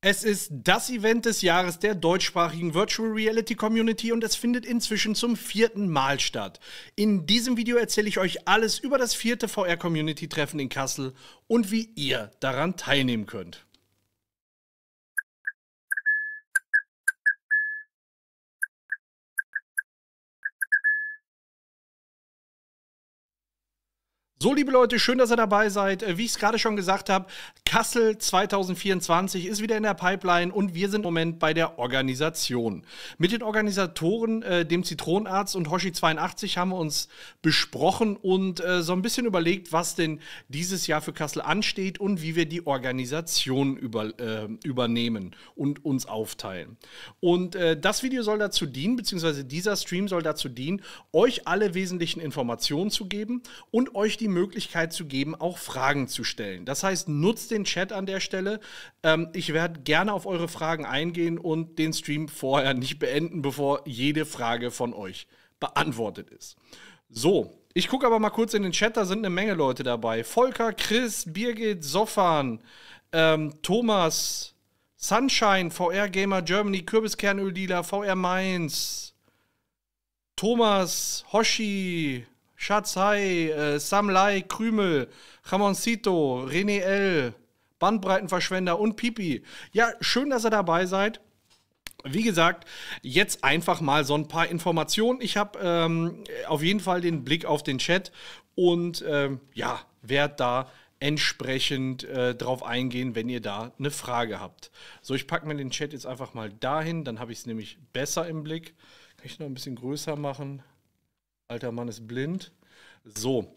Es ist das Event des Jahres der deutschsprachigen Virtual Reality Community und es findet inzwischen zum vierten Mal statt. In diesem Video erzähle ich euch alles über das vierte VR Community Treffen in Kassel und wie ihr daran teilnehmen könnt. So, liebe Leute, schön, dass ihr dabei seid. Äh, wie ich es gerade schon gesagt habe, Kassel 2024 ist wieder in der Pipeline und wir sind im Moment bei der Organisation. Mit den Organisatoren, äh, dem Zitronenarzt und Hoshi82, haben wir uns besprochen und äh, so ein bisschen überlegt, was denn dieses Jahr für Kassel ansteht und wie wir die Organisation über, äh, übernehmen und uns aufteilen. Und äh, das Video soll dazu dienen, beziehungsweise dieser Stream soll dazu dienen, euch alle wesentlichen Informationen zu geben und euch die die Möglichkeit zu geben, auch Fragen zu stellen. Das heißt, nutzt den Chat an der Stelle. Ähm, ich werde gerne auf eure Fragen eingehen und den Stream vorher nicht beenden, bevor jede Frage von euch beantwortet ist. So, ich gucke aber mal kurz in den Chat, da sind eine Menge Leute dabei. Volker, Chris, Birgit, Sofan, ähm, Thomas, Sunshine, VR Gamer Germany, Kürbiskernöldealer, VR Mainz, Thomas, Hoshi, Schatzai, äh, Lai, Krümel, Ramoncito, René L., Bandbreitenverschwender und Pipi. Ja, schön, dass ihr dabei seid. Wie gesagt, jetzt einfach mal so ein paar Informationen. Ich habe ähm, auf jeden Fall den Blick auf den Chat und ähm, ja, werde da entsprechend äh, drauf eingehen, wenn ihr da eine Frage habt. So, ich packe mir den Chat jetzt einfach mal dahin, dann habe ich es nämlich besser im Blick. Kann ich noch ein bisschen größer machen? Alter Mann ist blind. So.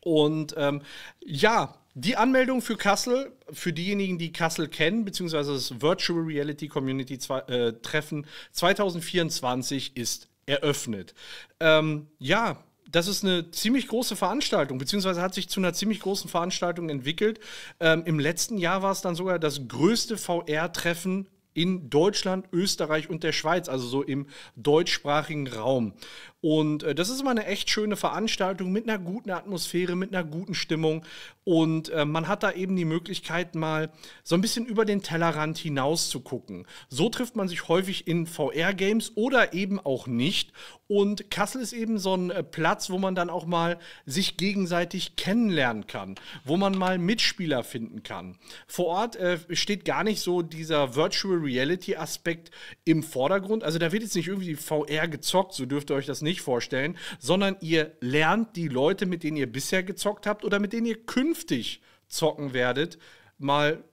Und ähm, ja, die Anmeldung für Kassel, für diejenigen, die Kassel kennen, beziehungsweise das Virtual Reality Community äh, Treffen 2024 ist eröffnet. Ähm, ja, das ist eine ziemlich große Veranstaltung, beziehungsweise hat sich zu einer ziemlich großen Veranstaltung entwickelt. Ähm, Im letzten Jahr war es dann sogar das größte VR-Treffen in Deutschland, Österreich und der Schweiz, also so im deutschsprachigen Raum. Und äh, das ist immer eine echt schöne Veranstaltung mit einer guten Atmosphäre, mit einer guten Stimmung. Und äh, man hat da eben die Möglichkeit, mal so ein bisschen über den Tellerrand hinaus zu gucken. So trifft man sich häufig in VR-Games oder eben auch nicht. Und Kassel ist eben so ein äh, Platz, wo man dann auch mal sich gegenseitig kennenlernen kann, wo man mal Mitspieler finden kann. Vor Ort äh, steht gar nicht so dieser Virtual Reality Aspekt im Vordergrund. Also da wird jetzt nicht irgendwie VR gezockt, so dürft ihr euch das nicht nicht vorstellen, sondern ihr lernt die Leute, mit denen ihr bisher gezockt habt oder mit denen ihr künftig zocken werdet, mal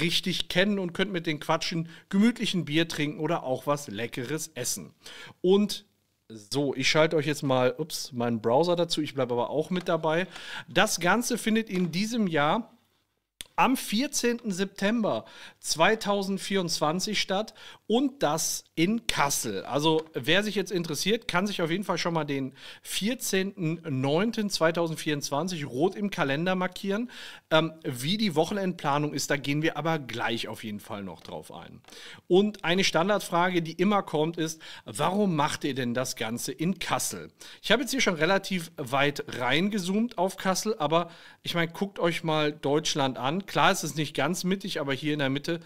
richtig kennen und könnt mit den Quatschen gemütlichen Bier trinken oder auch was Leckeres essen. Und so, ich schalte euch jetzt mal, ups, meinen Browser dazu. Ich bleibe aber auch mit dabei. Das Ganze findet in diesem Jahr am 14. September 2024 statt und das in Kassel. Also wer sich jetzt interessiert, kann sich auf jeden Fall schon mal den 14.09.2024 rot im Kalender markieren. Ähm, wie die Wochenendplanung ist, da gehen wir aber gleich auf jeden Fall noch drauf ein. Und eine Standardfrage, die immer kommt, ist, warum macht ihr denn das Ganze in Kassel? Ich habe jetzt hier schon relativ weit reingezoomt auf Kassel, aber ich meine, guckt euch mal Deutschland an. Klar, ist es nicht ganz mittig, aber hier in der Mitte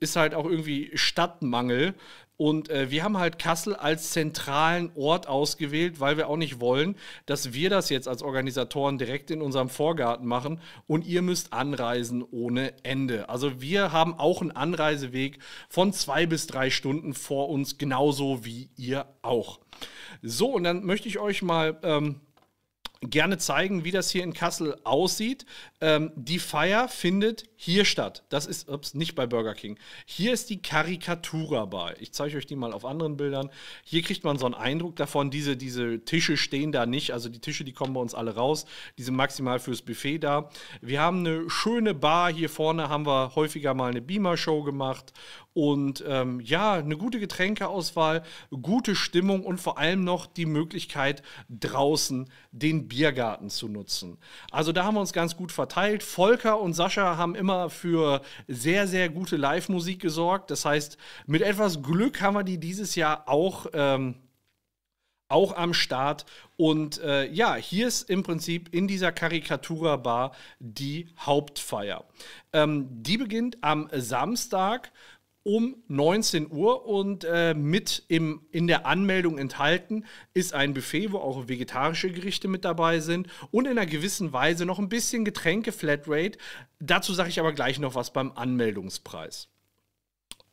ist halt auch irgendwie Stadtmangel. Und äh, wir haben halt Kassel als zentralen Ort ausgewählt, weil wir auch nicht wollen, dass wir das jetzt als Organisatoren direkt in unserem Vorgarten machen und ihr müsst anreisen ohne Ende. Also wir haben auch einen Anreiseweg von zwei bis drei Stunden vor uns, genauso wie ihr auch. So, und dann möchte ich euch mal... Ähm, gerne zeigen, wie das hier in Kassel aussieht. Ähm, die Feier findet hier statt. Das ist, ups, nicht bei Burger King. Hier ist die Karikatura Bar. Ich zeige euch die mal auf anderen Bildern. Hier kriegt man so einen Eindruck davon. Diese, diese Tische stehen da nicht. Also die Tische, die kommen bei uns alle raus. Die sind maximal fürs Buffet da. Wir haben eine schöne Bar. Hier vorne haben wir häufiger mal eine Beamer-Show gemacht und ähm, ja, eine gute Getränkeauswahl, gute Stimmung und vor allem noch die Möglichkeit, draußen den Biergarten zu nutzen. Also da haben wir uns ganz gut verteilt. Volker und Sascha haben immer für sehr, sehr gute Live-Musik gesorgt. Das heißt, mit etwas Glück haben wir die dieses Jahr auch. Ähm, auch am Start. Und äh, ja, hier ist im Prinzip in dieser Karikatura-Bar die Hauptfeier. Ähm, die beginnt am Samstag um 19 Uhr und äh, mit im, in der Anmeldung enthalten ist ein Buffet, wo auch vegetarische Gerichte mit dabei sind und in einer gewissen Weise noch ein bisschen Getränke Flatrate. Dazu sage ich aber gleich noch was beim Anmeldungspreis.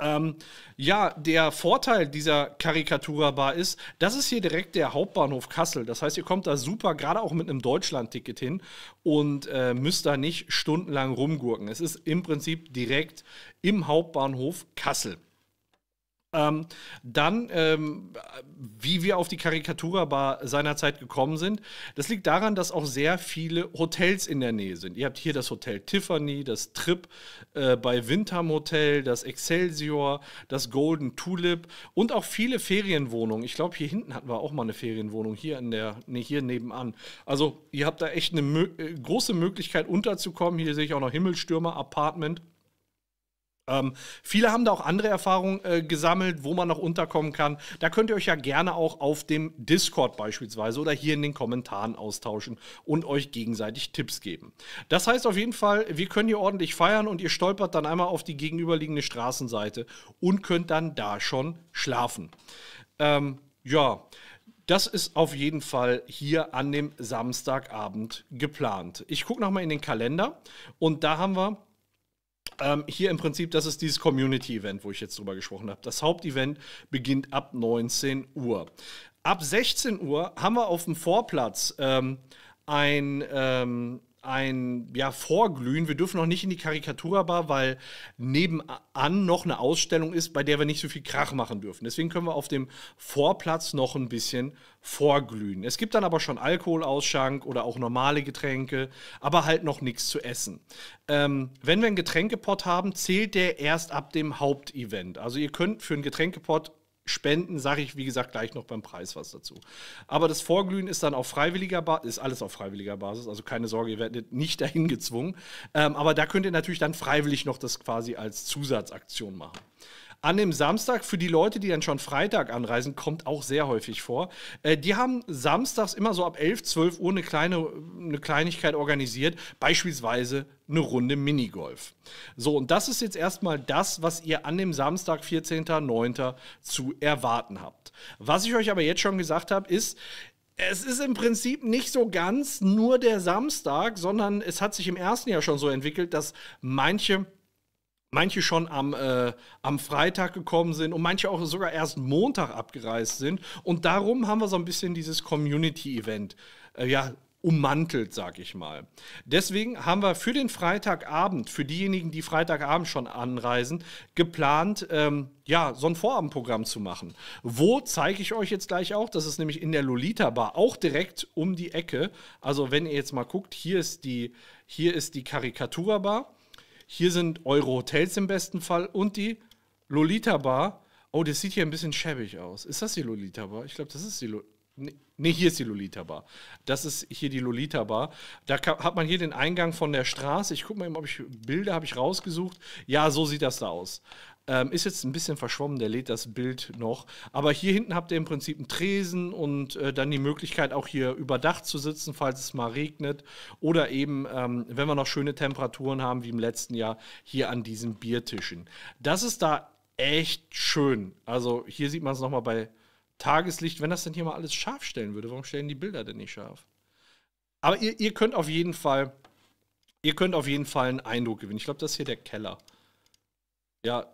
Ähm, ja, der Vorteil dieser Karikaturbar ist, das ist hier direkt der Hauptbahnhof Kassel. Das heißt, ihr kommt da super, gerade auch mit einem Deutschland-Ticket hin und äh, müsst da nicht stundenlang rumgurken. Es ist im Prinzip direkt im Hauptbahnhof Kassel. Ähm, dann, ähm, wie wir auf die Karikaturbar seinerzeit gekommen sind, das liegt daran, dass auch sehr viele Hotels in der Nähe sind. Ihr habt hier das Hotel Tiffany, das Trip äh, bei Winter Hotel, das Excelsior, das Golden Tulip und auch viele Ferienwohnungen. Ich glaube, hier hinten hatten wir auch mal eine Ferienwohnung, hier in der, nee, hier nebenan. Also, ihr habt da echt eine mö äh, große Möglichkeit unterzukommen. Hier sehe ich auch noch Himmelstürmer Apartment. Ähm, viele haben da auch andere Erfahrungen äh, gesammelt, wo man noch unterkommen kann. Da könnt ihr euch ja gerne auch auf dem Discord beispielsweise oder hier in den Kommentaren austauschen und euch gegenseitig Tipps geben. Das heißt auf jeden Fall, wir können hier ordentlich feiern und ihr stolpert dann einmal auf die gegenüberliegende Straßenseite und könnt dann da schon schlafen. Ähm, ja, das ist auf jeden Fall hier an dem Samstagabend geplant. Ich gucke nochmal in den Kalender und da haben wir ähm, hier im Prinzip, das ist dieses Community-Event, wo ich jetzt drüber gesprochen habe. Das Hauptevent beginnt ab 19 Uhr. Ab 16 Uhr haben wir auf dem Vorplatz ähm, ein, ähm, ein ja, Vorglühen. Wir dürfen noch nicht in die Karikaturbar, weil nebenan noch eine Ausstellung ist, bei der wir nicht so viel Krach machen dürfen. Deswegen können wir auf dem Vorplatz noch ein bisschen vorglühen. Es gibt dann aber schon Alkoholausschank oder auch normale Getränke, aber halt noch nichts zu essen. Ähm, wenn wir einen Getränkepott haben, zählt der erst ab dem Hauptevent. Also ihr könnt für einen Getränkepott Spenden sage ich, wie gesagt, gleich noch beim Preis was dazu. Aber das Vorglühen ist dann auf freiwilliger Basis, ist alles auf freiwilliger Basis, also keine Sorge, ihr werdet nicht dahin gezwungen. Ähm, aber da könnt ihr natürlich dann freiwillig noch das quasi als Zusatzaktion machen an dem Samstag, für die Leute, die dann schon Freitag anreisen, kommt auch sehr häufig vor. Äh, die haben samstags immer so ab 11, 12 Uhr eine, kleine, eine Kleinigkeit organisiert, beispielsweise eine Runde Minigolf. So, und das ist jetzt erstmal das, was ihr an dem Samstag, 14.09. zu erwarten habt. Was ich euch aber jetzt schon gesagt habe, ist, es ist im Prinzip nicht so ganz nur der Samstag, sondern es hat sich im ersten Jahr schon so entwickelt, dass manche manche schon am, äh, am Freitag gekommen sind und manche auch sogar erst Montag abgereist sind. Und darum haben wir so ein bisschen dieses Community-Event. Äh, ja, ummantelt, sag ich mal. Deswegen haben wir für den Freitagabend, für diejenigen, die Freitagabend schon anreisen, geplant, ähm, ja, so ein Vorabendprogramm zu machen. Wo zeige ich euch jetzt gleich auch? Das ist nämlich in der Lolita Bar, auch direkt um die Ecke. Also wenn ihr jetzt mal guckt, hier ist die, hier ist die Karikaturbar. Hier sind Euro-Hotels im besten Fall und die Lolita Bar. Oh, das sieht hier ein bisschen schäbig aus. Ist das die Lolita Bar? Ich glaube, das ist die Lolita. Ne, hier ist die Lolita Bar. Das ist hier die Lolita Bar. Da hat man hier den Eingang von der Straße. Ich gucke mal eben, ob ich Bilder habe ich rausgesucht. Ja, so sieht das da aus. Ähm, ist jetzt ein bisschen verschwommen, der lädt das Bild noch. Aber hier hinten habt ihr im Prinzip einen Tresen und äh, dann die Möglichkeit, auch hier über Dach zu sitzen, falls es mal regnet. Oder eben, ähm, wenn wir noch schöne Temperaturen haben, wie im letzten Jahr, hier an diesen Biertischen. Das ist da echt schön. Also hier sieht man es nochmal bei Tageslicht. Wenn das denn hier mal alles scharf stellen würde, warum stellen die Bilder denn nicht scharf? Aber ihr, ihr könnt auf jeden Fall, ihr könnt auf jeden Fall einen Eindruck gewinnen. Ich glaube, das ist hier der Keller. Ja,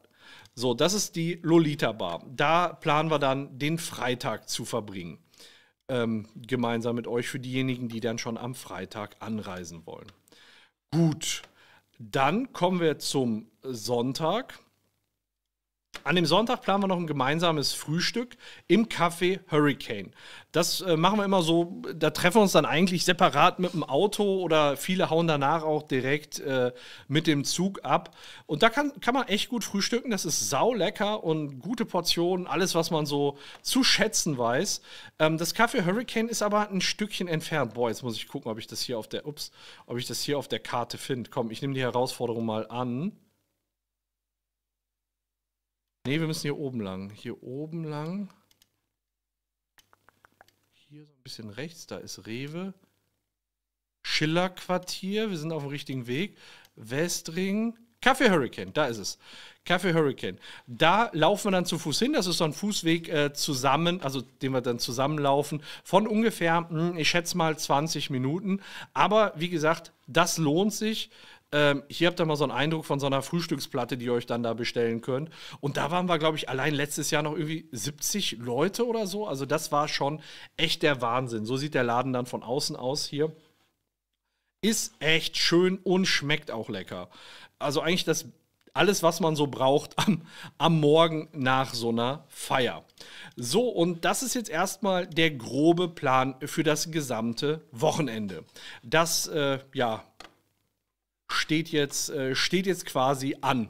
so, das ist die Lolita Bar. Da planen wir dann den Freitag zu verbringen. Ähm, gemeinsam mit euch für diejenigen, die dann schon am Freitag anreisen wollen. Gut, dann kommen wir zum Sonntag. An dem Sonntag planen wir noch ein gemeinsames Frühstück im Café Hurricane. Das äh, machen wir immer so, da treffen wir uns dann eigentlich separat mit dem Auto oder viele hauen danach auch direkt äh, mit dem Zug ab. Und da kann, kann man echt gut frühstücken, das ist saulecker und gute Portionen, alles, was man so zu schätzen weiß. Ähm, das Café Hurricane ist aber ein Stückchen entfernt. Boah, jetzt muss ich gucken, ob ich das hier auf der, ups, ob ich das hier auf der Karte finde. Komm, ich nehme die Herausforderung mal an. Ne, wir müssen hier oben lang. Hier oben lang. Hier so ein bisschen rechts, da ist Rewe. Schiller-Quartier, wir sind auf dem richtigen Weg. Westring. Kaffee Hurricane, da ist es. Kaffee Hurricane. Da laufen wir dann zu Fuß hin. Das ist so ein Fußweg äh, zusammen, also den wir dann zusammenlaufen, von ungefähr, mh, hm, ich schätze mal, 20 Minuten. Aber wie gesagt, das lohnt sich. Ähm, hier habt ihr mal so einen Eindruck von so einer Frühstücksplatte, die ihr euch dann da bestellen könnt. Und da waren wir, glaube ich, allein letztes Jahr noch irgendwie 70 Leute oder so. Also das war schon echt der Wahnsinn. So sieht der Laden dann von außen aus hier. Ist echt schön und schmeckt auch lecker. Also eigentlich das alles, was man so braucht am, am, Morgen nach so einer Feier. So, und das ist jetzt erstmal der grobe Plan für das gesamte Wochenende. Das, äh, ja, steht jetzt, äh, steht jetzt quasi an.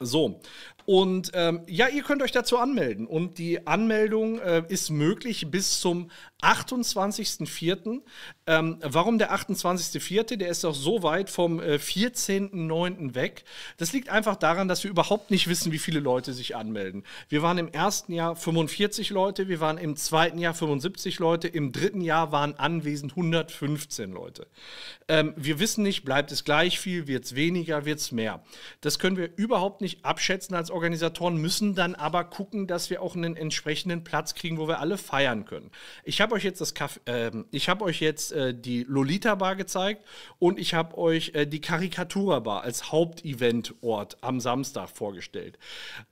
So. Und ähm, ja, ihr könnt euch dazu anmelden. Und die Anmeldung äh, ist möglich bis zum 28.04. Ähm, warum der 28.04.? Der ist doch so weit vom 14.09. Äh, weg. Das liegt einfach daran, dass wir überhaupt nicht wissen, wie viele Leute sich anmelden. Wir waren im ersten Jahr 45 Leute, wir waren im zweiten Jahr 75 Leute, im dritten Jahr waren anwesend 115 Leute. Ähm, wir wissen nicht, bleibt es gleich viel, wird es weniger, wird es mehr. Das können wir überhaupt nicht abschätzen als Organisatoren, müssen dann aber gucken, dass wir auch einen entsprechenden Platz kriegen, wo wir alle feiern können. Ich habe habe euch jetzt das Kaff äh, ich habe euch jetzt äh, die Lolita Bar gezeigt und ich habe euch äh, die Karikatura Bar als Haupteventort am Samstag vorgestellt.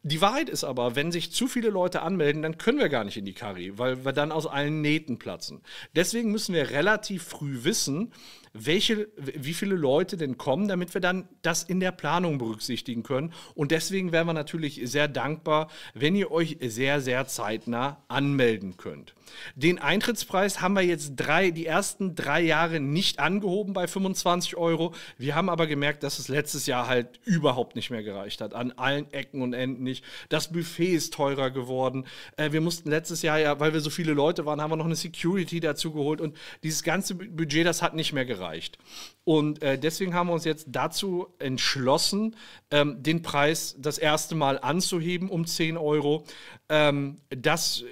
Die Wahrheit ist aber, wenn sich zu viele Leute anmelden, dann können wir gar nicht in die Kari, weil wir dann aus allen Nähten platzen. Deswegen müssen wir relativ früh wissen, welche, wie viele Leute denn kommen, damit wir dann das in der Planung berücksichtigen können. Und deswegen wären wir natürlich sehr dankbar, wenn ihr euch sehr, sehr zeitnah anmelden könnt. Den Eintrittspreis haben wir jetzt drei, die ersten drei Jahre nicht angehoben bei 25 Euro. Wir haben aber gemerkt, dass es letztes Jahr halt überhaupt nicht mehr gereicht hat. An allen Ecken und Enden nicht. Das Buffet ist teurer geworden. Äh, wir mussten letztes Jahr ja, weil wir so viele Leute waren, haben wir noch eine Security dazu geholt. Und dieses ganze Budget, das hat nicht mehr gereicht gereicht. Und äh, deswegen haben wir uns jetzt dazu entschlossen, ähm, den Preis das erste Mal anzuheben um 10 Euro. Ähm, das äh,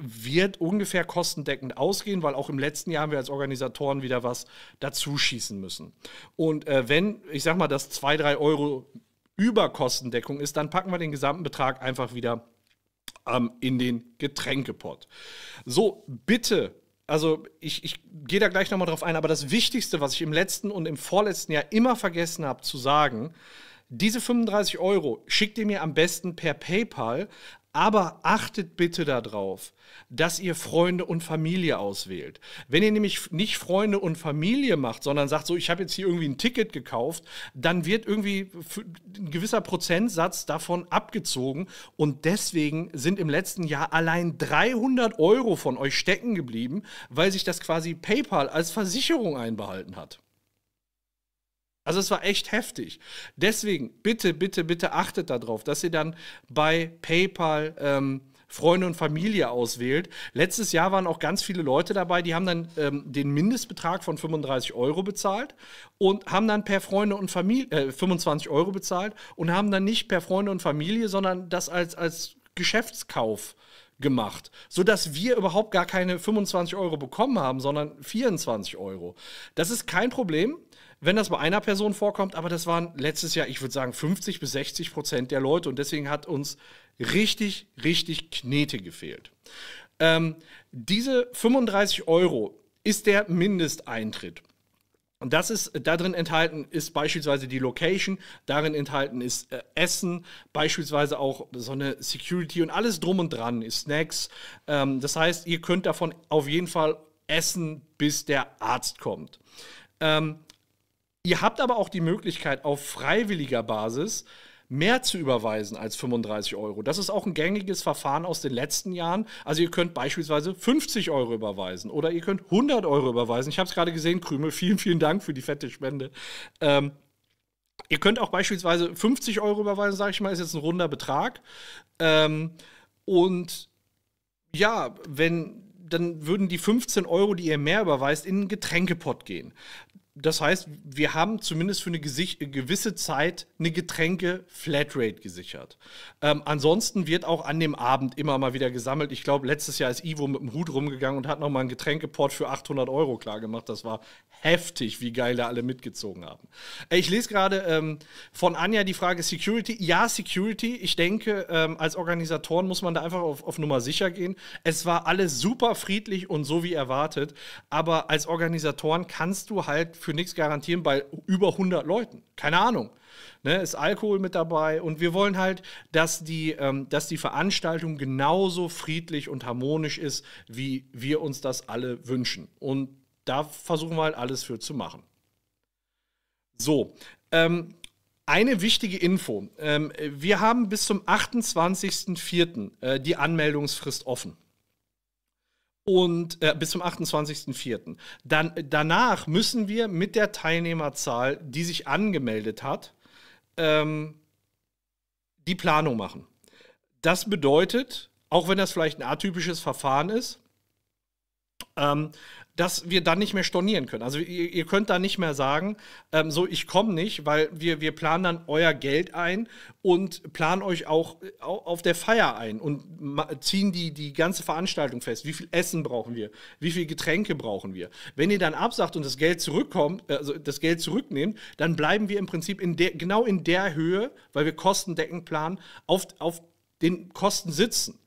wird ungefähr kostendeckend ausgehen, weil auch im letzten Jahr haben wir als Organisatoren wieder was dazuschießen müssen. Und äh, wenn, ich sag mal, das 2, 3 Euro über Kostendeckung ist, dann packen wir den gesamten Betrag einfach wieder ähm, in den Getränkepott. So, bitte also ich, ich gehe da gleich nochmal drauf ein, aber das Wichtigste, was ich im letzten und im vorletzten Jahr immer vergessen habe zu sagen, diese 35 Euro schickt ihr mir am besten per PayPal aber achtet bitte darauf, dass ihr Freunde und Familie auswählt. Wenn ihr nämlich nicht Freunde und Familie macht, sondern sagt so, ich habe jetzt hier irgendwie ein Ticket gekauft, dann wird irgendwie ein gewisser Prozentsatz davon abgezogen. Und deswegen sind im letzten Jahr allein 300 Euro von euch stecken geblieben, weil sich das quasi PayPal als Versicherung einbehalten hat. Also es war echt heftig. Deswegen bitte, bitte, bitte achtet darauf, dass ihr dann bei PayPal ähm, Freunde und Familie auswählt. Letztes Jahr waren auch ganz viele Leute dabei, die haben dann ähm, den Mindestbetrag von 35 Euro bezahlt und haben dann per Freunde und Familie äh, 25 Euro bezahlt und haben dann nicht per Freunde und Familie, sondern das als, als Geschäftskauf gemacht, sodass wir überhaupt gar keine 25 Euro bekommen haben, sondern 24 Euro. Das ist kein Problem wenn das bei einer Person vorkommt, aber das waren letztes Jahr, ich würde sagen, 50 bis 60 Prozent der Leute und deswegen hat uns richtig, richtig Knete gefehlt. Ähm, diese 35 Euro ist der Mindesteintritt. Und das ist äh, darin enthalten ist beispielsweise die Location, darin enthalten ist äh, Essen, beispielsweise auch so eine Security und alles drum und dran ist Snacks. Ähm, das heißt, ihr könnt davon auf jeden Fall essen, bis der Arzt kommt. Ähm, Ihr habt aber auch die Möglichkeit, auf freiwilliger Basis mehr zu überweisen als 35 Euro. Das ist auch ein gängiges Verfahren aus den letzten Jahren. Also ihr könnt beispielsweise 50 Euro überweisen oder ihr könnt 100 Euro überweisen. Ich habe es gerade gesehen, Krümel. Vielen, vielen Dank für die fette Spende. Ähm, ihr könnt auch beispielsweise 50 Euro überweisen, sage ich mal, ist jetzt ein runder Betrag. Ähm, und ja, wenn dann würden die 15 Euro, die ihr mehr überweist, in einen Getränkepott gehen das heißt, wir haben zumindest für eine gewisse Zeit eine Getränke-Flatrate gesichert. Ähm, ansonsten wird auch an dem Abend immer mal wieder gesammelt. Ich glaube, letztes Jahr ist Ivo mit dem Hut rumgegangen und hat nochmal einen Getränkeport für 800 Euro klargemacht. Das war heftig, wie geil da alle mitgezogen haben. Äh, ich lese gerade ähm, von Anja die Frage Security. Ja, Security. Ich denke, ähm, als Organisatoren muss man da einfach auf, auf Nummer sicher gehen. Es war alles super friedlich und so wie erwartet. Aber als Organisatoren kannst du halt für für nichts garantieren bei über 100 Leuten. Keine Ahnung. Ne, ist Alkohol mit dabei und wir wollen halt, dass die, ähm, dass die Veranstaltung genauso friedlich und harmonisch ist, wie wir uns das alle wünschen. Und da versuchen wir halt alles für zu machen. So, ähm, eine wichtige Info. Ähm, wir haben bis zum 28.04. Äh, die Anmeldungsfrist offen und äh, bis zum 28.04. Dann danach müssen wir mit der Teilnehmerzahl, die sich angemeldet hat, ähm, die Planung machen. Das bedeutet, auch wenn das vielleicht ein atypisches Verfahren ist, ähm, dass wir dann nicht mehr stornieren können. Also ihr, ihr könnt da nicht mehr sagen, ähm, so ich komme nicht, weil wir, wir planen dann euer Geld ein und planen euch auch auf der Feier ein und ziehen die, die ganze Veranstaltung fest. Wie viel Essen brauchen wir? Wie viel Getränke brauchen wir? Wenn ihr dann absagt und das Geld zurückkommt, äh, also das Geld zurücknehmt, dann bleiben wir im Prinzip in der, genau in der Höhe, weil wir kostendeckend planen, auf, auf den Kosten sitzen.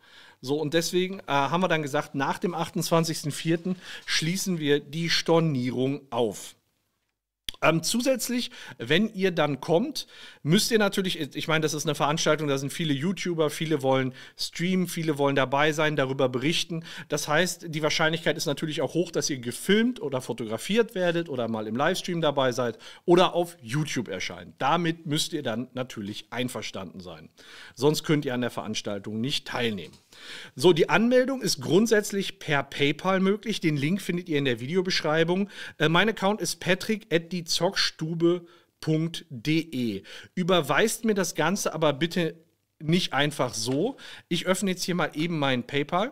So, und deswegen äh, haben wir dann gesagt, nach dem 28.04. schließen wir die Stornierung auf. Ähm, zusätzlich, wenn ihr dann kommt, müsst ihr natürlich, ich meine, das ist eine Veranstaltung, da sind viele YouTuber, viele wollen streamen, viele wollen dabei sein, darüber berichten. Das heißt, die Wahrscheinlichkeit ist natürlich auch hoch, dass ihr gefilmt oder fotografiert werdet oder mal im Livestream dabei seid oder auf YouTube erscheint. Damit müsst ihr dann natürlich einverstanden sein. Sonst könnt ihr an der Veranstaltung nicht teilnehmen. So, die Anmeldung ist grundsätzlich per PayPal möglich. Den Link findet ihr in der Videobeschreibung. Äh, mein Account ist patrick.die zockstube.de. Überweist mir das Ganze aber bitte nicht einfach so. Ich öffne jetzt hier mal eben meinen PayPal.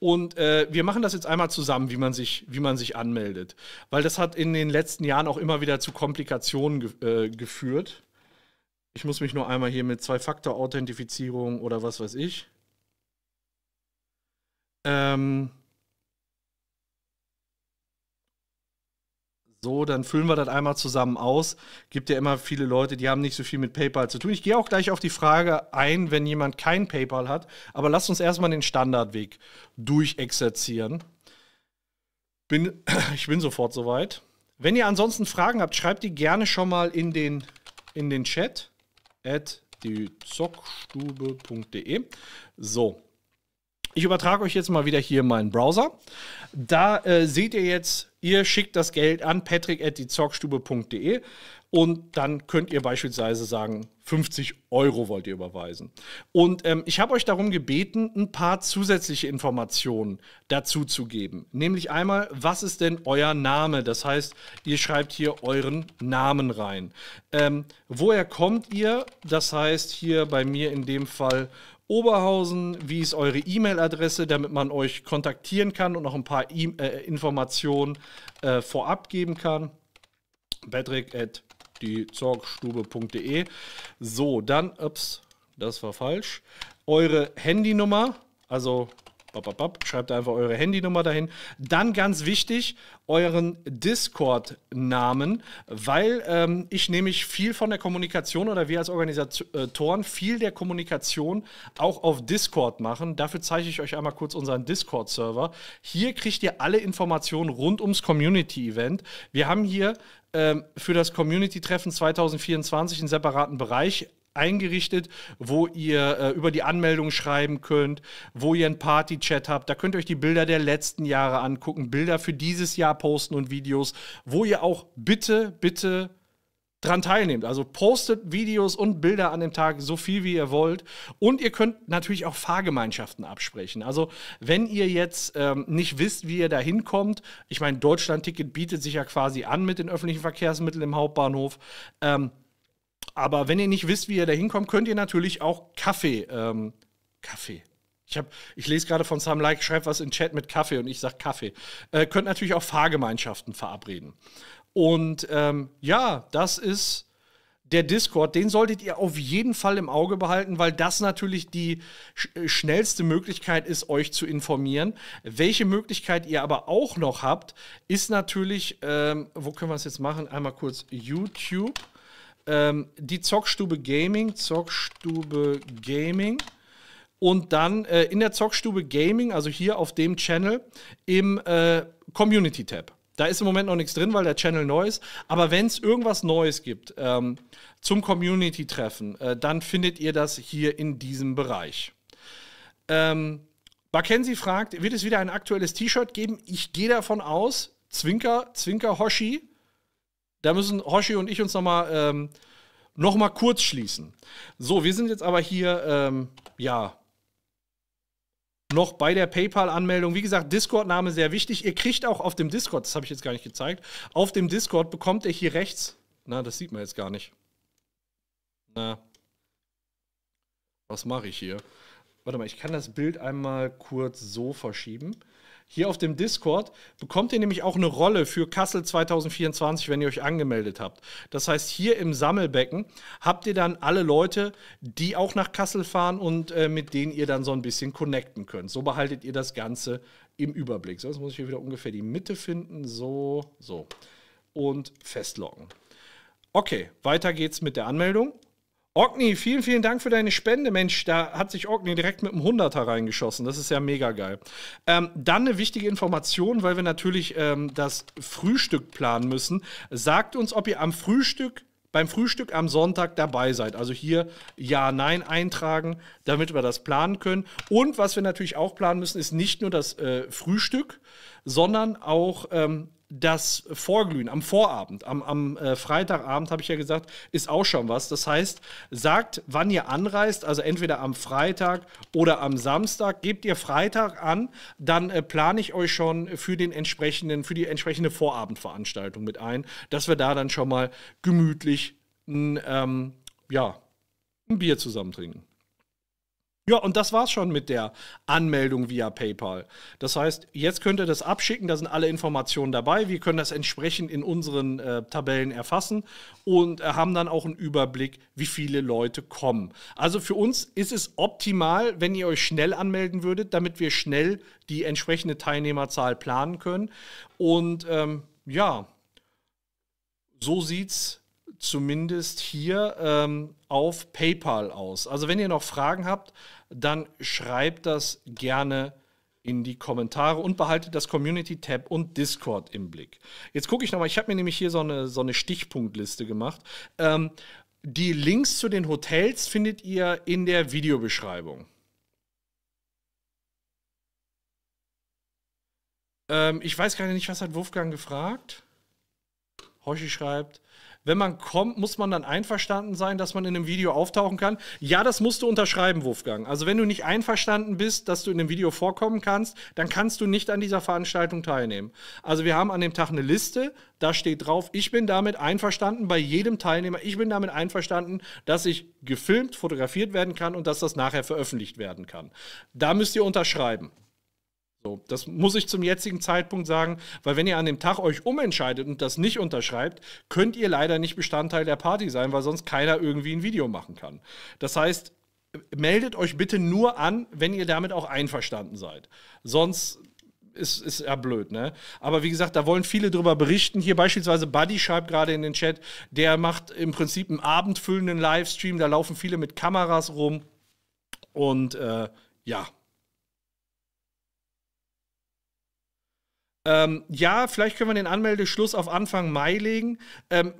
Und äh, wir machen das jetzt einmal zusammen, wie man, sich, wie man sich anmeldet. Weil das hat in den letzten Jahren auch immer wieder zu Komplikationen ge äh, geführt. Ich muss mich nur einmal hier mit Zwei-Faktor-Authentifizierung oder was weiß ich. Ähm, So, dann füllen wir das einmal zusammen aus. Gibt ja immer viele Leute, die haben nicht so viel mit PayPal zu tun. Ich gehe auch gleich auf die Frage ein, wenn jemand kein PayPal hat. Aber lasst uns erstmal den Standardweg durchexerzieren. Bin, ich bin sofort soweit. Wenn ihr ansonsten Fragen habt, schreibt die gerne schon mal in den, in den Chat. At die zockstube.de. So, ich übertrage euch jetzt mal wieder hier meinen Browser. Da äh, seht ihr jetzt, ihr schickt das Geld an patrick.diezockstube.de und dann könnt ihr beispielsweise sagen, 50 Euro wollt ihr überweisen. Und ähm, ich habe euch darum gebeten, ein paar zusätzliche Informationen dazu zu geben. Nämlich einmal, was ist denn euer Name? Das heißt, ihr schreibt hier euren Namen rein. Ähm, woher kommt ihr? Das heißt hier bei mir in dem Fall Oberhausen, wie ist eure E-Mail-Adresse, damit man euch kontaktieren kann und noch ein paar e äh, Informationen äh, vorab geben kann. Patrick at diezorgstube.de. So, dann, ups, das war falsch. Eure Handynummer, also Schreibt einfach eure Handynummer dahin. Dann ganz wichtig, euren Discord-Namen, weil ähm, ich nämlich viel von der Kommunikation oder wir als Organisatoren viel der Kommunikation auch auf Discord machen. Dafür zeige ich euch einmal kurz unseren Discord-Server. Hier kriegt ihr alle Informationen rund ums Community-Event. Wir haben hier ähm, für das Community-Treffen 2024 einen separaten Bereich eingerichtet, wo ihr äh, über die Anmeldung schreiben könnt, wo ihr einen Party-Chat habt. Da könnt ihr euch die Bilder der letzten Jahre angucken, Bilder für dieses Jahr posten und Videos, wo ihr auch bitte, bitte dran teilnehmt. Also postet Videos und Bilder an dem Tag so viel wie ihr wollt. Und ihr könnt natürlich auch Fahrgemeinschaften absprechen. Also wenn ihr jetzt ähm, nicht wisst, wie ihr da hinkommt, ich meine, Deutschland-Ticket bietet sich ja quasi an mit den öffentlichen Verkehrsmitteln im Hauptbahnhof. Ähm, aber wenn ihr nicht wisst, wie ihr da hinkommt, könnt ihr natürlich auch Kaffee. Ähm, Kaffee. Ich, hab, ich lese gerade von Sam Like, schreibt was in Chat mit Kaffee und ich sage Kaffee. Äh, könnt natürlich auch Fahrgemeinschaften verabreden. Und ähm, ja, das ist der Discord. Den solltet ihr auf jeden Fall im Auge behalten, weil das natürlich die sch äh, schnellste Möglichkeit ist, euch zu informieren. Welche Möglichkeit ihr aber auch noch habt, ist natürlich, ähm, wo können wir es jetzt machen? Einmal kurz YouTube ähm, die Zockstube Gaming, Zockstube Gaming. Und dann äh, in der Zockstube Gaming, also hier auf dem Channel, im äh, Community Tab. Da ist im Moment noch nichts drin, weil der Channel neu ist. Aber wenn es irgendwas Neues gibt ähm, zum Community-Treffen, äh, dann findet ihr das hier in diesem Bereich. Ähm, Mackenzie fragt, wird es wieder ein aktuelles T-Shirt geben? Ich gehe davon aus, Zwinker, Zwinker Hoshi, da müssen Hoshi und ich uns nochmal ähm, noch kurz schließen. So, wir sind jetzt aber hier, ähm, ja, noch bei der PayPal-Anmeldung. Wie gesagt, Discord-Name sehr wichtig. Ihr kriegt auch auf dem Discord, das habe ich jetzt gar nicht gezeigt, auf dem Discord bekommt ihr hier rechts, na, das sieht man jetzt gar nicht. Na, was mache ich hier? Warte mal, ich kann das Bild einmal kurz so verschieben hier auf dem Discord bekommt ihr nämlich auch eine Rolle für Kassel 2024, wenn ihr euch angemeldet habt. Das heißt, hier im Sammelbecken habt ihr dann alle Leute, die auch nach Kassel fahren und äh, mit denen ihr dann so ein bisschen connecten könnt. So behaltet ihr das Ganze im Überblick. Sonst muss ich hier wieder ungefähr die Mitte finden. So, so. Und festlocken. Okay, weiter geht's mit der Anmeldung. Ogni, vielen, vielen Dank für deine Spende. Mensch, da hat sich Ogni direkt mit einem Hunderter reingeschossen. Das ist ja mega geil. Ähm, dann eine wichtige Information, weil wir natürlich ähm, das Frühstück planen müssen. Sagt uns, ob ihr am Frühstück beim Frühstück am Sonntag dabei seid. Also hier Ja, Nein eintragen, damit wir das planen können. Und was wir natürlich auch planen müssen, ist nicht nur das äh, Frühstück, sondern auch ähm, das Vorglühen am Vorabend, am, am äh, Freitagabend, habe ich ja gesagt, ist auch schon was. Das heißt, sagt, wann ihr anreist, also entweder am Freitag oder am Samstag, gebt ihr Freitag an, dann äh, plane ich euch schon für, den entsprechenden, für die entsprechende Vorabendveranstaltung mit ein, dass wir da dann schon mal gemütlich ein, ähm, ja, ein Bier zusammen trinken. Ja, und das war's schon mit der Anmeldung via PayPal. Das heißt, jetzt könnt ihr das abschicken, da sind alle Informationen dabei. Wir können das entsprechend in unseren äh, Tabellen erfassen und äh, haben dann auch einen Überblick, wie viele Leute kommen. Also für uns ist es optimal, wenn ihr euch schnell anmelden würdet, damit wir schnell die entsprechende Teilnehmerzahl planen können. Und ähm, ja, so sieht's zumindest hier ähm, auf PayPal aus. Also wenn ihr noch Fragen habt, dann schreibt das gerne in die Kommentare und behaltet das Community-Tab und Discord im Blick. Jetzt gucke ich nochmal, ich habe mir nämlich hier so eine, so eine Stichpunktliste gemacht. Ähm, die Links zu den Hotels findet ihr in der Videobeschreibung. Ähm, ich weiß gerade nicht, was hat Wolfgang gefragt? Hoshi schreibt, wenn man kommt, muss man dann einverstanden sein, dass man in einem Video auftauchen kann. Ja, das musst du unterschreiben, Wolfgang. Also wenn du nicht einverstanden bist, dass du in einem Video vorkommen kannst, dann kannst du nicht an dieser Veranstaltung teilnehmen. Also wir haben an dem Tag eine Liste, da steht drauf, ich bin damit einverstanden bei jedem Teilnehmer, ich bin damit einverstanden, dass ich gefilmt, fotografiert werden kann und dass das nachher veröffentlicht werden kann. Da müsst ihr unterschreiben. So, das muss ich zum jetzigen Zeitpunkt sagen, weil wenn ihr an dem Tag euch umentscheidet und das nicht unterschreibt, könnt ihr leider nicht Bestandteil der Party sein, weil sonst keiner irgendwie ein Video machen kann. Das heißt, meldet euch bitte nur an, wenn ihr damit auch einverstanden seid. Sonst ist, ist ja blöd, ne? Aber wie gesagt, da wollen viele drüber berichten. Hier beispielsweise Buddy schreibt gerade in den Chat, der macht im Prinzip einen abendfüllenden Livestream, da laufen viele mit Kameras rum und äh, ja, Ähm, ja, vielleicht können wir den Anmeldeschluss auf Anfang Mai legen. Ähm,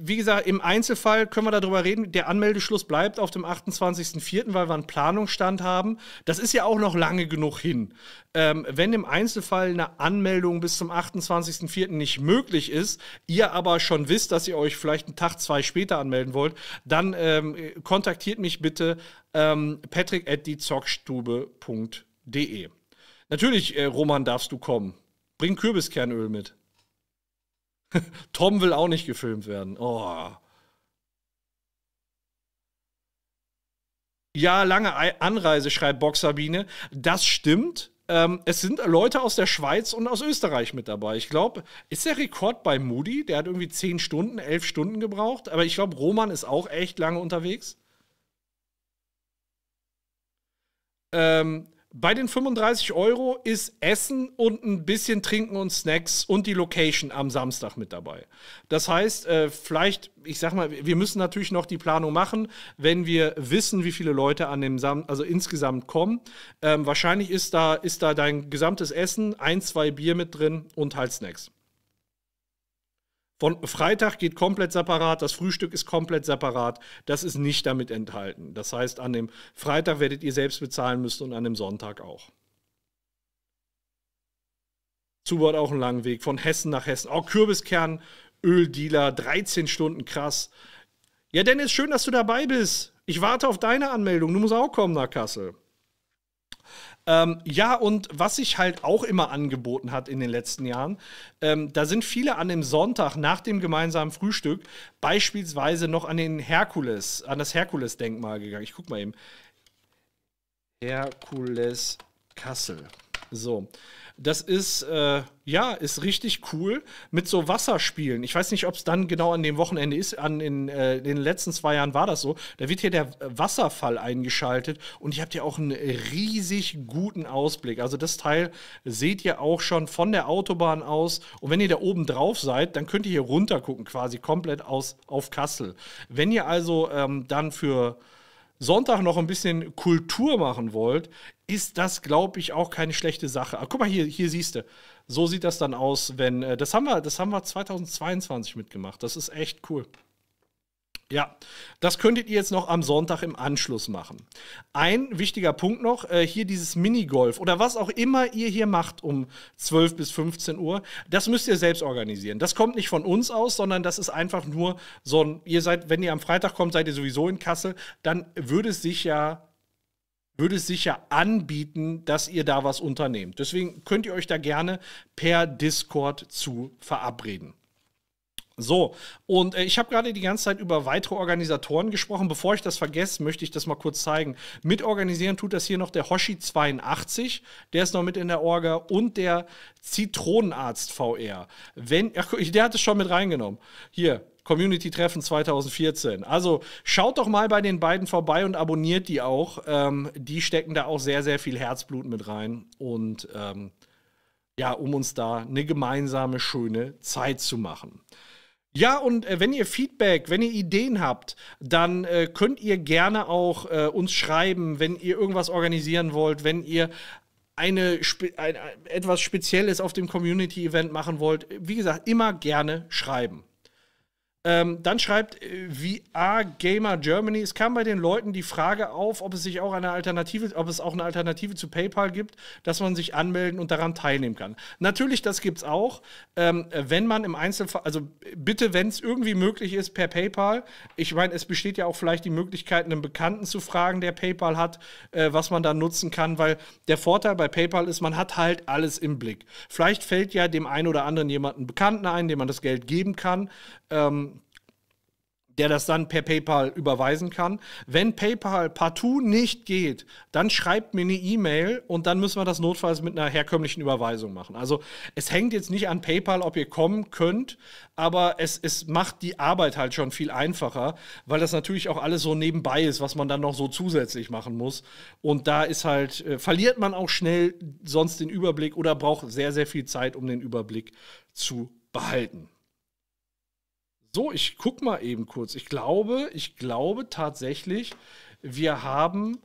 wie gesagt, im Einzelfall können wir darüber reden. Der Anmeldeschluss bleibt auf dem 28.04., weil wir einen Planungsstand haben. Das ist ja auch noch lange genug hin. Ähm, wenn im Einzelfall eine Anmeldung bis zum 28.04. nicht möglich ist, ihr aber schon wisst, dass ihr euch vielleicht einen Tag, zwei später anmelden wollt, dann ähm, kontaktiert mich bitte ähm, patrick.diezockstube.de. Natürlich, äh, Roman, darfst du kommen. Bring Kürbiskernöl mit. Tom will auch nicht gefilmt werden. Oh. Ja, lange Anreise, schreibt Boxsabine. Das stimmt. Ähm, es sind Leute aus der Schweiz und aus Österreich mit dabei. Ich glaube, ist der Rekord bei Moody? Der hat irgendwie 10 Stunden, 11 Stunden gebraucht. Aber ich glaube, Roman ist auch echt lange unterwegs. Ähm, bei den 35 Euro ist Essen und ein bisschen Trinken und Snacks und die Location am Samstag mit dabei. Das heißt, äh, vielleicht, ich sag mal, wir müssen natürlich noch die Planung machen, wenn wir wissen, wie viele Leute an dem Sam also insgesamt kommen. Ähm, wahrscheinlich ist da, ist da dein gesamtes Essen, ein, zwei Bier mit drin und halt Snacks. Von Freitag geht komplett separat, das Frühstück ist komplett separat, das ist nicht damit enthalten. Das heißt, an dem Freitag werdet ihr selbst bezahlen müssen und an dem Sonntag auch. Zubord auch einen langen Weg, von Hessen nach Hessen. Auch Kürbiskern, Öldealer, 13 Stunden krass. Ja, Dennis, schön, dass du dabei bist. Ich warte auf deine Anmeldung. Du musst auch kommen nach Kassel. Ähm, ja, und was sich halt auch immer angeboten hat in den letzten Jahren, ähm, da sind viele an dem Sonntag nach dem gemeinsamen Frühstück beispielsweise noch an den Herkules, an das Herkules-Denkmal gegangen. Ich guck mal eben. Herkules Kassel. So. Das ist, äh, ja, ist richtig cool mit so Wasserspielen. Ich weiß nicht, ob es dann genau an dem Wochenende ist. An in, äh, den letzten zwei Jahren war das so. Da wird hier der Wasserfall eingeschaltet und ihr habt ja auch einen riesig guten Ausblick. Also das Teil seht ihr auch schon von der Autobahn aus. Und wenn ihr da oben drauf seid, dann könnt ihr hier runter gucken, quasi komplett aus, auf Kassel. Wenn ihr also ähm, dann für Sonntag noch ein bisschen Kultur machen wollt, ist das, glaube ich, auch keine schlechte Sache. Aber ah, guck mal, hier, hier siehst du, so sieht das dann aus, wenn, äh, das haben wir, das haben wir 2022 mitgemacht. Das ist echt cool. Ja, das könntet ihr jetzt noch am Sonntag im Anschluss machen. Ein wichtiger Punkt noch, äh, hier dieses Minigolf oder was auch immer ihr hier macht um 12 bis 15 Uhr, das müsst ihr selbst organisieren. Das kommt nicht von uns aus, sondern das ist einfach nur so ein, ihr seid, wenn ihr am Freitag kommt, seid ihr sowieso in Kassel, dann würde es sich ja würde es sich ja anbieten, dass ihr da was unternehmt. Deswegen könnt ihr euch da gerne per Discord zu verabreden. So, und äh, ich habe gerade die ganze Zeit über weitere Organisatoren gesprochen. Bevor ich das vergesse, möchte ich das mal kurz zeigen. Mitorganisieren tut das hier noch der Hoshi82, der ist noch mit in der Orga und der Zitronenarzt VR. Wenn, ach, der hat es schon mit reingenommen. Hier, Community-Treffen 2014. Also schaut doch mal bei den beiden vorbei und abonniert die auch. Ähm, die stecken da auch sehr, sehr viel Herzblut mit rein. Und ähm, ja, um uns da eine gemeinsame, schöne Zeit zu machen. Ja, und äh, wenn ihr Feedback, wenn ihr Ideen habt, dann äh, könnt ihr gerne auch äh, uns schreiben, wenn ihr irgendwas organisieren wollt, wenn ihr eine, ein, etwas Spezielles auf dem Community-Event machen wollt. Wie gesagt, immer gerne schreiben. Ähm, dann schreibt VR äh, Gamer Germany, es kam bei den Leuten die Frage auf, ob es sich auch eine Alternative, ob es auch eine Alternative zu PayPal gibt, dass man sich anmelden und daran teilnehmen kann. Natürlich, das gibt es auch. Ähm, wenn man im Einzelfall, also bitte, wenn es irgendwie möglich ist, per PayPal. Ich meine, es besteht ja auch vielleicht die Möglichkeit, einen Bekannten zu fragen, der PayPal hat, äh, was man da nutzen kann, weil der Vorteil bei PayPal ist, man hat halt alles im Blick. Vielleicht fällt ja dem einen oder anderen jemanden Bekannten ein, dem man das Geld geben kann. Ähm, der das dann per PayPal überweisen kann. Wenn PayPal partout nicht geht, dann schreibt mir eine E-Mail und dann müssen wir das notfalls mit einer herkömmlichen Überweisung machen. Also es hängt jetzt nicht an PayPal, ob ihr kommen könnt, aber es, es macht die Arbeit halt schon viel einfacher, weil das natürlich auch alles so nebenbei ist, was man dann noch so zusätzlich machen muss. Und da ist halt, äh, verliert man auch schnell sonst den Überblick oder braucht sehr, sehr viel Zeit, um den Überblick zu behalten. So, ich guck mal eben kurz. Ich glaube, ich glaube tatsächlich, wir haben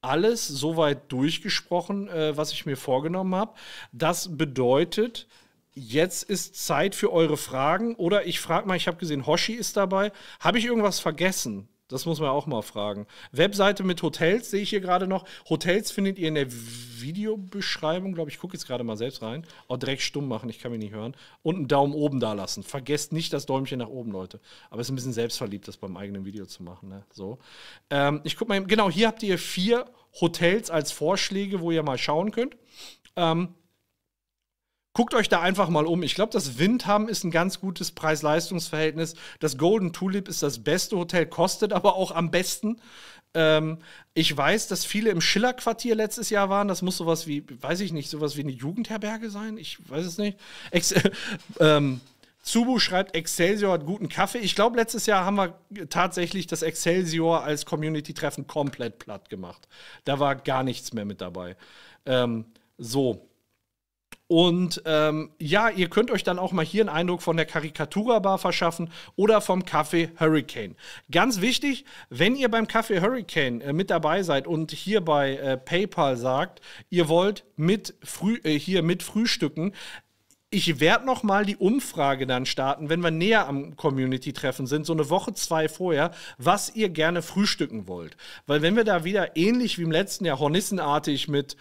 alles soweit durchgesprochen, äh, was ich mir vorgenommen habe. Das bedeutet, jetzt ist Zeit für eure Fragen. Oder ich frage mal, ich habe gesehen, Hoshi ist dabei. Habe ich irgendwas vergessen? Das muss man auch mal fragen. Webseite mit Hotels sehe ich hier gerade noch. Hotels findet ihr in der Videobeschreibung, glaube ich. Ich gucke jetzt gerade mal selbst rein. Auch oh, direkt stumm machen, ich kann mich nicht hören. Und einen Daumen oben da lassen. Vergesst nicht das Däumchen nach oben, Leute. Aber es ist ein bisschen selbstverliebt, das beim eigenen Video zu machen. Ne? So. Ähm, ich gucke mal, genau, hier habt ihr vier Hotels als Vorschläge, wo ihr mal schauen könnt. Ähm, Guckt euch da einfach mal um. Ich glaube, das Windham ist ein ganz gutes Preis-Leistungs-Verhältnis. Das Golden Tulip ist das beste Hotel, kostet aber auch am besten. Ähm, ich weiß, dass viele im Schiller-Quartier letztes Jahr waren. Das muss sowas wie, weiß ich nicht, sowas wie eine Jugendherberge sein. Ich weiß es nicht. Ex ähm, Zubu schreibt, Excelsior hat guten Kaffee. Ich glaube, letztes Jahr haben wir tatsächlich das Excelsior als Community-Treffen komplett platt gemacht. Da war gar nichts mehr mit dabei. Ähm, so, und ähm, ja, ihr könnt euch dann auch mal hier einen Eindruck von der Karikatura Bar verschaffen oder vom Café Hurricane. Ganz wichtig, wenn ihr beim Café Hurricane äh, mit dabei seid und hier bei äh, PayPal sagt, ihr wollt mit früh, äh, hier mit frühstücken, ich werde nochmal die Umfrage dann starten, wenn wir näher am Community-Treffen sind, so eine Woche, zwei vorher, was ihr gerne frühstücken wollt. Weil wenn wir da wieder ähnlich wie im letzten Jahr hornissenartig mit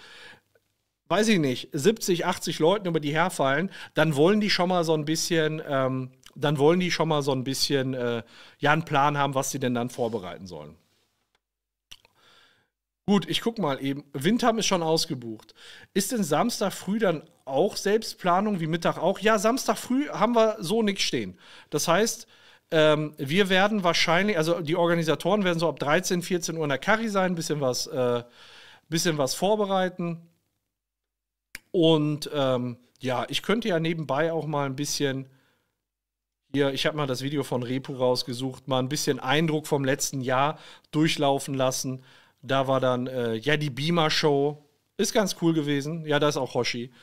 weiß ich nicht, 70, 80 Leuten über die herfallen, dann wollen die schon mal so ein bisschen, ähm, dann wollen die schon mal so ein bisschen, äh, ja, einen Plan haben, was sie denn dann vorbereiten sollen. Gut, ich guck mal eben. Windham ist schon ausgebucht. Ist denn Samstag früh dann auch Selbstplanung wie Mittag auch? Ja, Samstag früh haben wir so nichts stehen. Das heißt, ähm, wir werden wahrscheinlich, also die Organisatoren werden so ab 13, 14 Uhr in der Curry sein, bisschen was, äh, bisschen was vorbereiten. Und ähm, ja, ich könnte ja nebenbei auch mal ein bisschen hier, ich habe mal das Video von Repu rausgesucht, mal ein bisschen Eindruck vom letzten Jahr durchlaufen lassen. Da war dann äh, ja die Beamer Show, ist ganz cool gewesen. Ja, da ist auch Hoshi.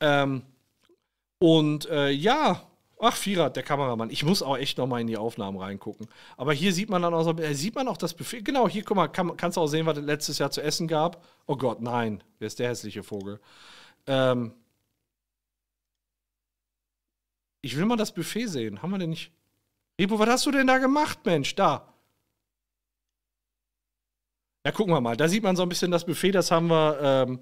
Ähm, und äh, ja, ach Vierat, der Kameramann. Ich muss auch echt nochmal in die Aufnahmen reingucken. Aber hier sieht man dann auch, so, äh, sieht man auch das Befehl. Genau, hier guck mal, kann, kannst du auch sehen, was es letztes Jahr zu essen gab. Oh Gott, nein, wer ist der hässliche Vogel? Ähm, ich will mal das Buffet sehen. Haben wir denn nicht? Repo, was hast du denn da gemacht, Mensch? Da. Ja, gucken wir mal. Da sieht man so ein bisschen das Buffet. Das haben wir ähm,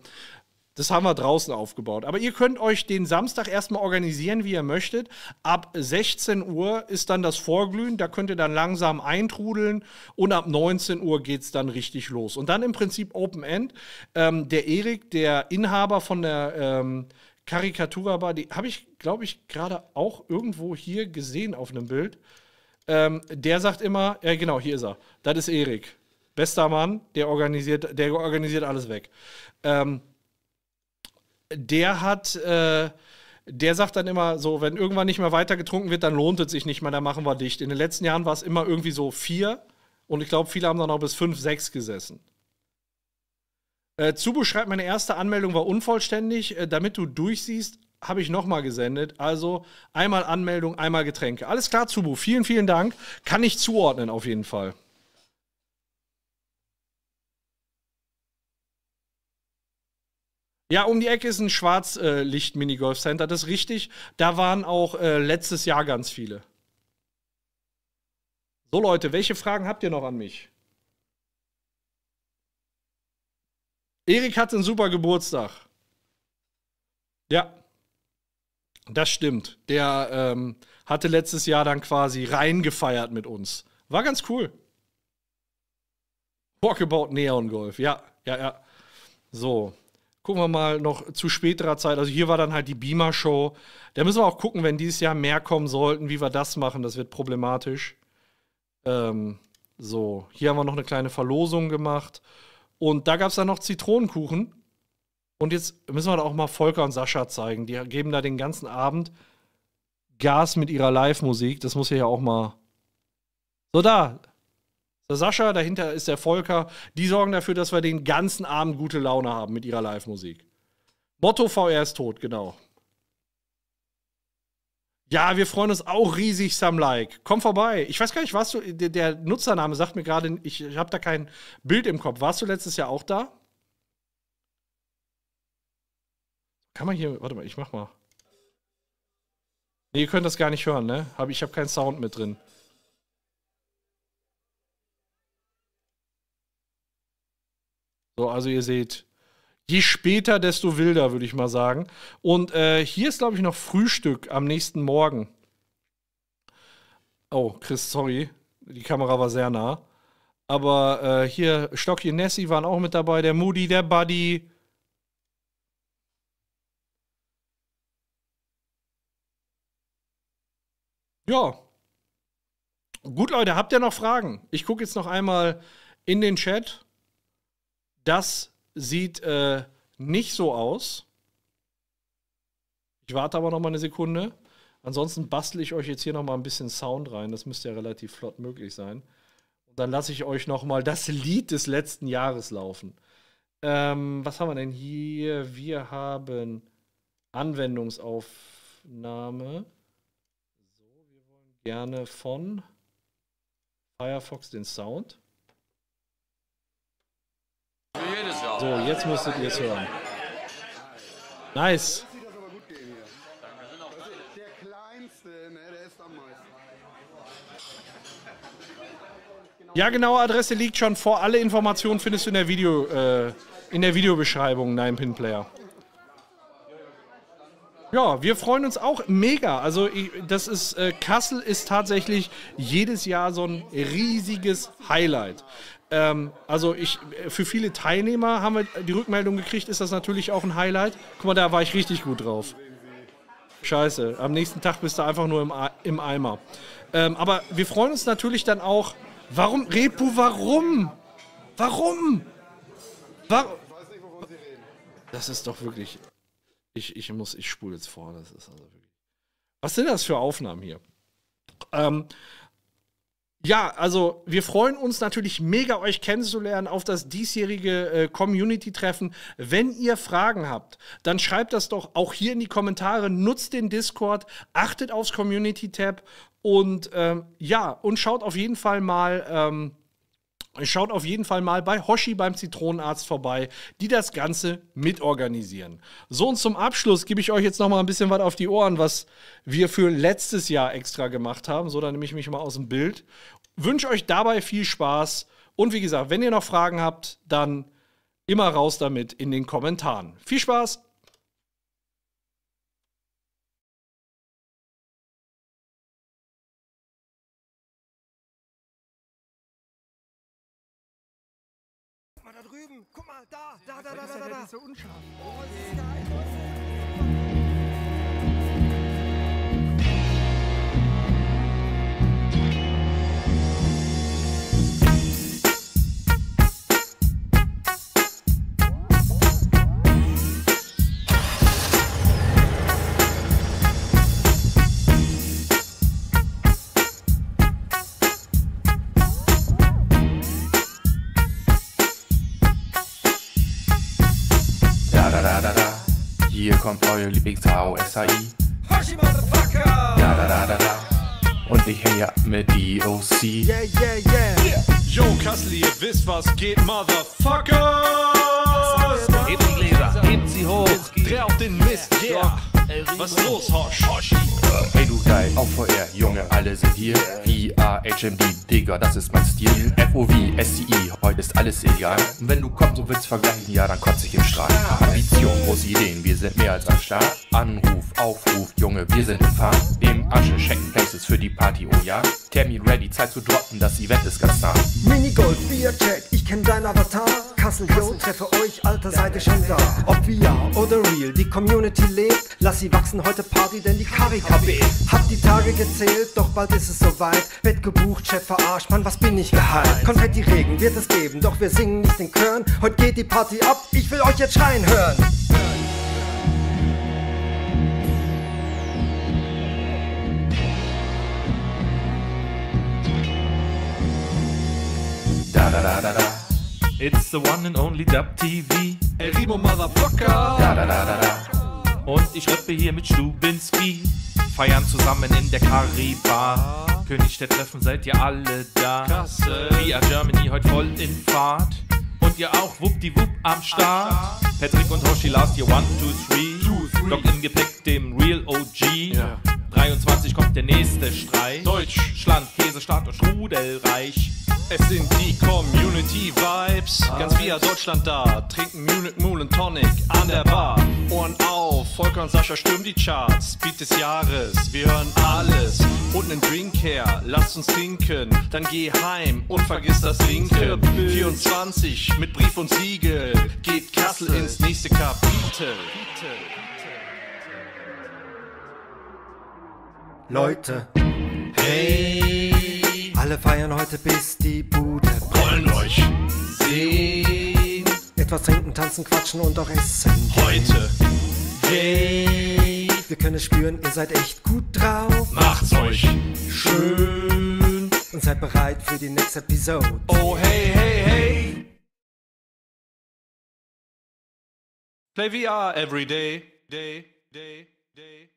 das haben wir draußen aufgebaut. Aber ihr könnt euch den Samstag erstmal organisieren, wie ihr möchtet. Ab 16 Uhr ist dann das Vorglühen, da könnt ihr dann langsam eintrudeln und ab 19 Uhr geht es dann richtig los. Und dann im Prinzip Open End. Ähm, der Erik, der Inhaber von der ähm, Karikatura Bar, die habe ich, glaube ich, gerade auch irgendwo hier gesehen auf einem Bild. Ähm, der sagt immer, ja äh, genau, hier ist er. Das ist Erik. Bester Mann, der organisiert, der organisiert alles weg. Ähm, der hat, äh, der sagt dann immer so, wenn irgendwann nicht mehr weiter getrunken wird, dann lohnt es sich nicht mehr, dann machen wir dicht. In den letzten Jahren war es immer irgendwie so vier und ich glaube, viele haben dann auch bis fünf, sechs gesessen. Äh, Zubu schreibt, meine erste Anmeldung war unvollständig. Äh, damit du durchsiehst, habe ich nochmal gesendet. Also einmal Anmeldung, einmal Getränke. Alles klar, Zubu. Vielen, vielen Dank. Kann ich zuordnen auf jeden Fall. Ja, um die Ecke ist ein Schwarzlicht-Minigolf-Center, das ist richtig. Da waren auch äh, letztes Jahr ganz viele. So Leute, welche Fragen habt ihr noch an mich? Erik hat einen super Geburtstag. Ja, das stimmt. Der ähm, hatte letztes Jahr dann quasi reingefeiert mit uns. War ganz cool. Walkabout Neon Golf, ja, ja, ja. So gucken wir mal noch zu späterer Zeit. Also hier war dann halt die Beamer-Show. Da müssen wir auch gucken, wenn dieses Jahr mehr kommen sollten, wie wir das machen. Das wird problematisch. Ähm, so, hier haben wir noch eine kleine Verlosung gemacht. Und da gab es dann noch Zitronenkuchen. Und jetzt müssen wir da auch mal Volker und Sascha zeigen. Die geben da den ganzen Abend Gas mit ihrer Live-Musik. Das muss hier ja auch mal. So, da der Sascha, dahinter ist der Volker. Die sorgen dafür, dass wir den ganzen Abend gute Laune haben mit ihrer Live-Musik. Motto VR ist tot, genau. Ja, wir freuen uns auch riesig, Sam Like. Komm vorbei. Ich weiß gar nicht, warst du, der, Nutzername sagt mir gerade, ich, ich habe da kein Bild im Kopf. Warst du letztes Jahr auch da? Kann man hier, warte mal, ich mach mal. Nee, ihr könnt das gar nicht hören, ne? Hab, ich habe keinen Sound mit drin. So, also ihr seht, je später, desto wilder, würde ich mal sagen. Und äh, hier ist, glaube ich, noch Frühstück am nächsten Morgen. Oh, Chris, sorry. Die Kamera war sehr nah. Aber äh, hier, und Nessie waren auch mit dabei, der Moody, der Buddy. Ja. Gut, Leute, habt ihr noch Fragen? Ich gucke jetzt noch einmal in den Chat. Das sieht äh, nicht so aus. Ich warte aber noch mal eine Sekunde. Ansonsten bastel ich euch jetzt hier noch mal ein bisschen Sound rein. Das müsste ja relativ flott möglich sein. Und dann lasse ich euch noch mal das Lied des letzten Jahres laufen. Ähm, was haben wir denn hier? Wir haben Anwendungsaufnahme. So, wir wollen gerne von Firefox den Sound. So, jetzt müsstet ihr es hören. Nice. Ja, genaue Adresse liegt schon vor. Alle Informationen findest du in der, Video, äh, in der Videobeschreibung, nein Pinplayer. Ja, wir freuen uns auch mega. Also ich, das ist äh, Kassel ist tatsächlich jedes Jahr so ein riesiges Highlight. Ähm, also ich, für viele Teilnehmer haben wir die Rückmeldung gekriegt, ist das natürlich auch ein Highlight. Guck mal, da war ich richtig gut drauf. Scheiße, am nächsten Tag bist du einfach nur im, im Eimer. Ähm, aber wir freuen uns natürlich dann auch, warum, Repu, warum? Warum? Warum? Das ist doch wirklich. Ich, ich muss, ich spule jetzt vor. Das ist also wirklich. Was sind das für Aufnahmen hier? Ähm, ja, also wir freuen uns natürlich mega, euch kennenzulernen auf das diesjährige äh, Community-Treffen. Wenn ihr Fragen habt, dann schreibt das doch auch hier in die Kommentare. Nutzt den Discord, achtet aufs Community-Tab und ähm, ja, und schaut auf jeden Fall mal. Ähm, Schaut auf jeden Fall mal bei Hoshi beim Zitronenarzt vorbei, die das Ganze mitorganisieren. So und zum Abschluss gebe ich euch jetzt noch mal ein bisschen was auf die Ohren, was wir für letztes Jahr extra gemacht haben. So, da nehme ich mich mal aus dem Bild. Wünsche euch dabei viel Spaß und wie gesagt, wenn ihr noch Fragen habt, dann immer raus damit in den Kommentaren. Viel Spaß! Guck mal, da, da, da, da, da, da. da. so unscharf. Oh, ist da, kommt euer Lieblings-HOSAI. Hashi Motherfucker! Da da da da da. Und ich hänge ab mit DOC. Yeah, yeah, yeah. yeah. Yo, Kassel, ihr wisst, was geht, Motherfucker! Hebt die Gläser, hebt sie hoch, dreh auf den Mist, yeah. Was ist los, Hosh? Hoshi. Hey du geil, auf VR, Junge, alle sind hier. VR, HMD, Digga, das ist mein Stil. FOV, SCI, heute ist alles egal. Und wenn du kommst und willst vergleichen, ja, dann kotze ich im Strahl. Ambition, große Ideen, wir sind mehr als am Start. Anruf, Aufruf, Junge, wir sind im Fahren. Dem Asche, checken Places für die Party, oh ja. Termin ready, Zeit zu droppen, das Event ist ganz nah. Minigolf, V-A-Check, ich kenn dein Avatar. Kassel, yo, treffe euch, alter, seid ihr schon da. Ob VR oder real, die Community lebt. Lass sie wachsen, heute Party, denn die Karika Hobby. Hab die Tage gezählt, doch bald ist es soweit. Bett gebucht, Chef verarscht, Mann, was bin ich geheilt? Konfetti halt Regen wird es geben, doch wir singen nicht in Körn. Heute geht die Party ab, ich will euch jetzt schreien hören. Da da da da da. It's the one and only Dub TV. El Rimo Motherfucker. Da da da da da. Und ich rippe hier mit Stubinski. Feiern zusammen in der Karibar. Königstedt treffen seid ihr alle da. Krasse. Via Germany heute voll in Fahrt. Und ihr auch wuppdiwupp am Start. Patrick und Hoshi last year one, two, three. Two, im Gepäck, dem Real OG. Yeah. 23 kommt der nächste Streich. Deutschland, Käsestaat und Strudelreich. Es sind die Community Vibes. Ah. Ganz via Deutschland da. Trinken Munich Moon und Tonic an der Bar. Ohren auf, Volker und Sascha stürmen die Charts. Beat des Jahres, wir hören alles. Und nen Drink her, lasst uns trinken. Dann geh heim und vergiss das Linke. 24 mit Brief und Siegel. Geht Kassel ins nächste Kapitel. Leute. Hey, alle feiern heute bis die Bude Wollen euch sehen. Etwas trinken, tanzen, quatschen und auch essen. Heute. Hey, wir können es spüren, ihr seid echt gut drauf. Macht's euch schön und seid bereit für die nächste Episode. Oh hey hey hey. Play VR every day, day, day, day.